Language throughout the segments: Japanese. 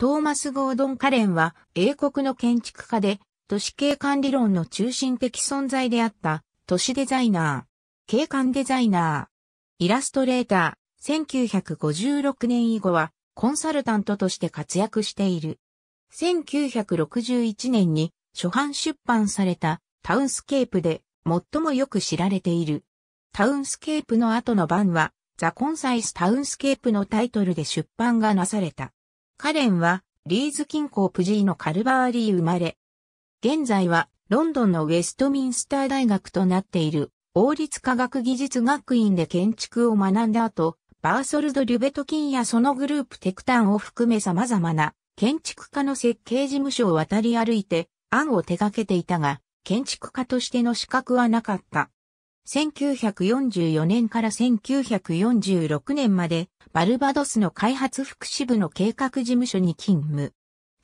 トーマス・ゴードン・カレンは英国の建築家で都市景観理論の中心的存在であった都市デザイナー、景観デザイナー、イラストレーター、1956年以後はコンサルタントとして活躍している。1961年に初版出版されたタウンスケープで最もよく知られている。タウンスケープの後の版はザ・コンサイス・タウンスケープのタイトルで出版がなされた。カレンはリーズ近郊プジーのカルバーリー生まれ。現在はロンドンのウェストミンスター大学となっている王立科学技術学院で建築を学んだ後、バーソルド・リュベトキンやそのグループテクタンを含め様々な建築家の設計事務所を渡り歩いて案を手掛けていたが、建築家としての資格はなかった。1944年から1946年まで、バルバドスの開発福祉部の計画事務所に勤務。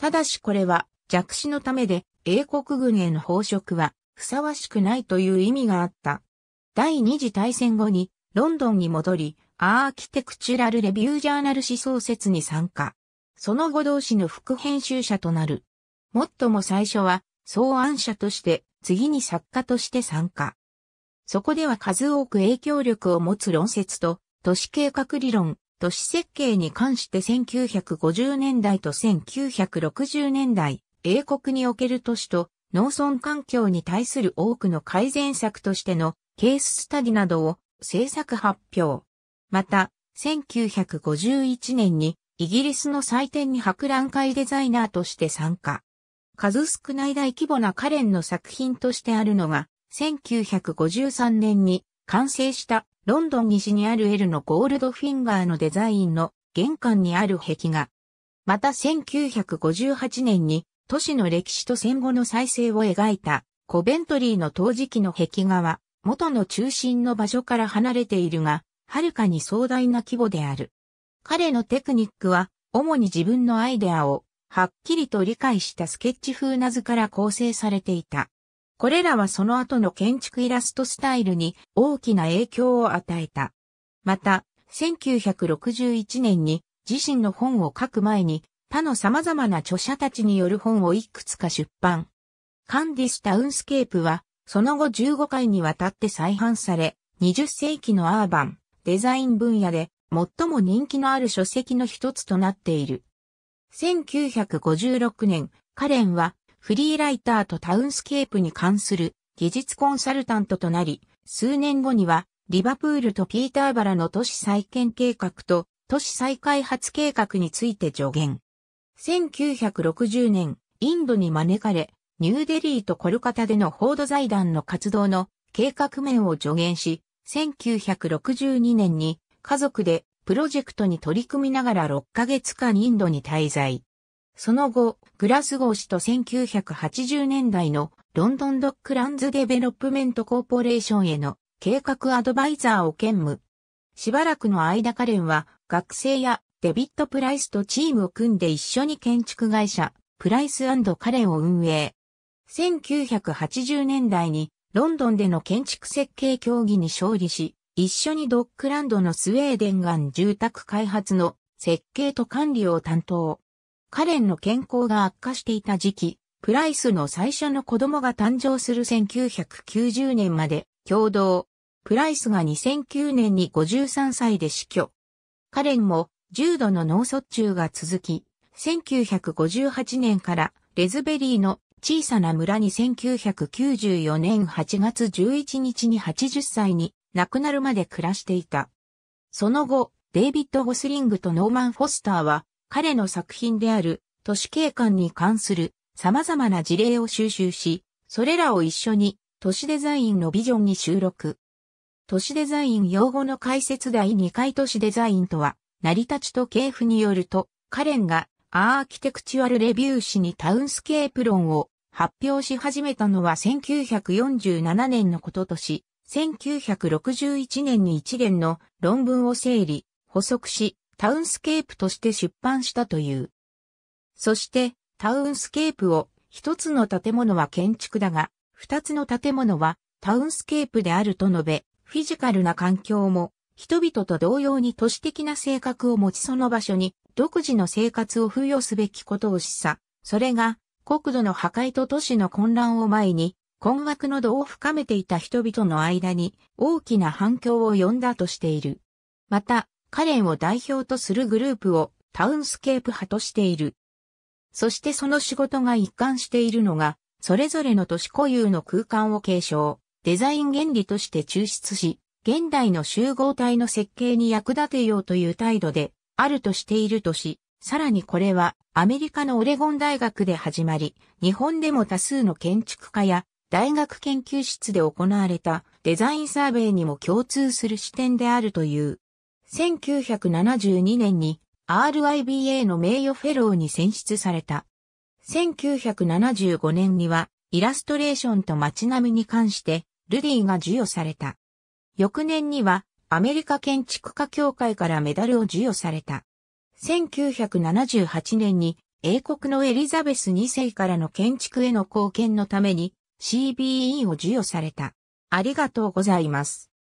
ただしこれは弱視のためで英国軍への報職はふさわしくないという意味があった。第二次大戦後にロンドンに戻り、アーキテクチュラルレビュージャーナル思想説に参加。その後同士の副編集者となる。もっとも最初は草案者として、次に作家として参加。そこでは数多く影響力を持つ論説と、都市計画理論、都市設計に関して1950年代と1960年代、英国における都市と農村環境に対する多くの改善策としてのケーススタディなどを制作発表。また、1951年にイギリスの祭典に博覧会デザイナーとして参加。数少ない大規模なカレンの作品としてあるのが、1953年に完成したロンドン西にある L のゴールドフィンガーのデザインの玄関にある壁画。また1958年に都市の歴史と戦後の再生を描いたコベントリーの陶磁器の壁画は元の中心の場所から離れているが、はるかに壮大な規模である。彼のテクニックは主に自分のアイデアをはっきりと理解したスケッチ風な図から構成されていた。これらはその後の建築イラストスタイルに大きな影響を与えた。また、1961年に自身の本を書く前に他の様々な著者たちによる本をいくつか出版。カンディスタウンスケープはその後15回にわたって再販され、20世紀のアーバン、デザイン分野で最も人気のある書籍の一つとなっている。1956年、カレンはフリーライターとタウンスケープに関する技術コンサルタントとなり、数年後にはリバプールとピーターバラの都市再建計画と都市再開発計画について助言。1960年、インドに招かれ、ニューデリーとコルカタでの報道財団の活動の計画面を助言し、1962年に家族でプロジェクトに取り組みながら6ヶ月間インドに滞在。その後、グラスゴー氏と1980年代のロンドンドックランズデベロップメントコーポレーションへの計画アドバイザーを兼務。しばらくの間カレンは学生やデビット・プライスとチームを組んで一緒に建築会社プライスカレンを運営。1980年代にロンドンでの建築設計協議に勝利し、一緒にドックランドのスウェーデン岸住宅開発の設計と管理を担当。カレンの健康が悪化していた時期、プライスの最初の子供が誕生する1990年まで共同。プライスが2009年に53歳で死去。カレンも重度の脳卒中が続き、1958年からレズベリーの小さな村に1994年8月11日に80歳に亡くなるまで暮らしていた。その後、デイビッド・ゴスリングとノーマン・フォスターは彼の作品である都市景観に関する様々な事例を収集し、それらを一緒に都市デザインのビジョンに収録。都市デザイン用語の解説第2回都市デザインとは、成り立ちと系譜によると、カレンがアーキテクチュアルレビュー誌にタウンスケープ論を発表し始めたのは1947年のこととし、1961年に一連の論文を整理、補足し、タウンスケープとして出版したという。そして、タウンスケープを、一つの建物は建築だが、二つの建物はタウンスケープであると述べ、フィジカルな環境も、人々と同様に都市的な性格を持ちその場所に、独自の生活を付与すべきことを示唆。それが、国土の破壊と都市の混乱を前に、困惑の度を深めていた人々の間に大きな反響を呼んだとしている。また、カレンを代表とするグループをタウンスケープ派としている。そしてその仕事が一貫しているのが、それぞれの都市固有の空間を継承、デザイン原理として抽出し、現代の集合体の設計に役立てようという態度で、あるとしているとし、さらにこれはアメリカのオレゴン大学で始まり、日本でも多数の建築家や大学研究室で行われたデザインサーベイにも共通する視点であるという。1972年に RIBA の名誉フェローに選出された。1975年にはイラストレーションと街並みに関してルディが授与された。翌年にはアメリカ建築家協会からメダルを授与された。1978年に英国のエリザベス2世からの建築への貢献のために CBE を授与された。ありがとうございます。